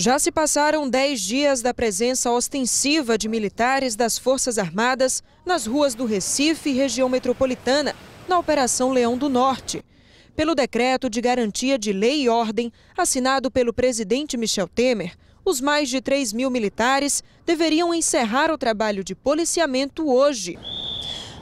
Já se passaram dez dias da presença ostensiva de militares das Forças Armadas nas ruas do Recife e região metropolitana, na Operação Leão do Norte. Pelo decreto de garantia de lei e ordem, assinado pelo presidente Michel Temer, os mais de 3 mil militares deveriam encerrar o trabalho de policiamento hoje.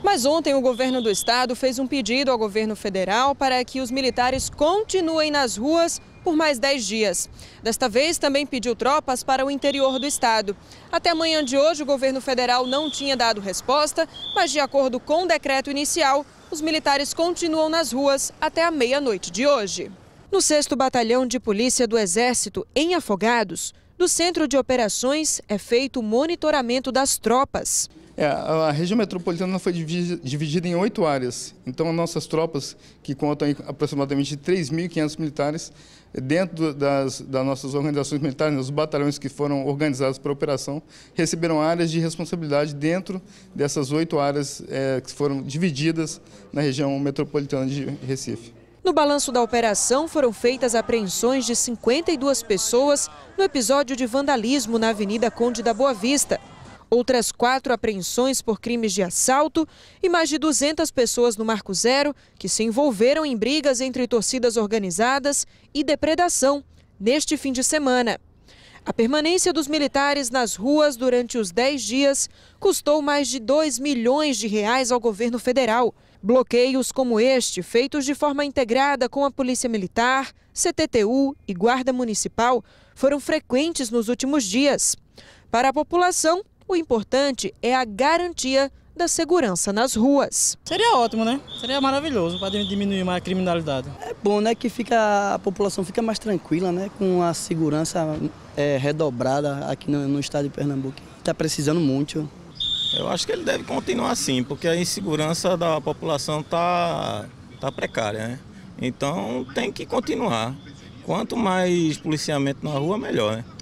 Mas ontem o governo do estado fez um pedido ao governo federal para que os militares continuem nas ruas por mais 10 dias. Desta vez também pediu tropas para o interior do estado. Até amanhã de hoje o governo federal não tinha dado resposta, mas de acordo com o decreto inicial, os militares continuam nas ruas até a meia-noite de hoje. No 6 Batalhão de Polícia do Exército, em Afogados, do centro de operações é feito o monitoramento das tropas. É, a região metropolitana foi dividida em oito áreas. Então, nossas tropas, que contam aproximadamente 3.500 militares, dentro das, das, nossas organizações militares, né, os batalhões que foram organizados para a operação, receberam áreas de responsabilidade dentro dessas oito áreas é, que foram divididas na região metropolitana de Recife. No balanço da operação, foram feitas apreensões de 52 pessoas no episódio de vandalismo na Avenida Conde da Boa Vista. Outras quatro apreensões por crimes de assalto e mais de 200 pessoas no Marco Zero que se envolveram em brigas entre torcidas organizadas e depredação neste fim de semana. A permanência dos militares nas ruas durante os 10 dias custou mais de 2 milhões de reais ao governo federal. Bloqueios como este, feitos de forma integrada com a Polícia Militar, CTTU e Guarda Municipal, foram frequentes nos últimos dias. Para a população, o importante é a garantia da segurança nas ruas. Seria ótimo, né? Seria maravilhoso para diminuir mais a criminalidade. É bom, né, que fica, a população fica mais tranquila, né, com a segurança é, redobrada aqui no, no estado de Pernambuco. Está precisando muito. Eu acho que ele deve continuar assim, porque a insegurança da população está tá precária, né? Então tem que continuar. Quanto mais policiamento na rua, melhor, né?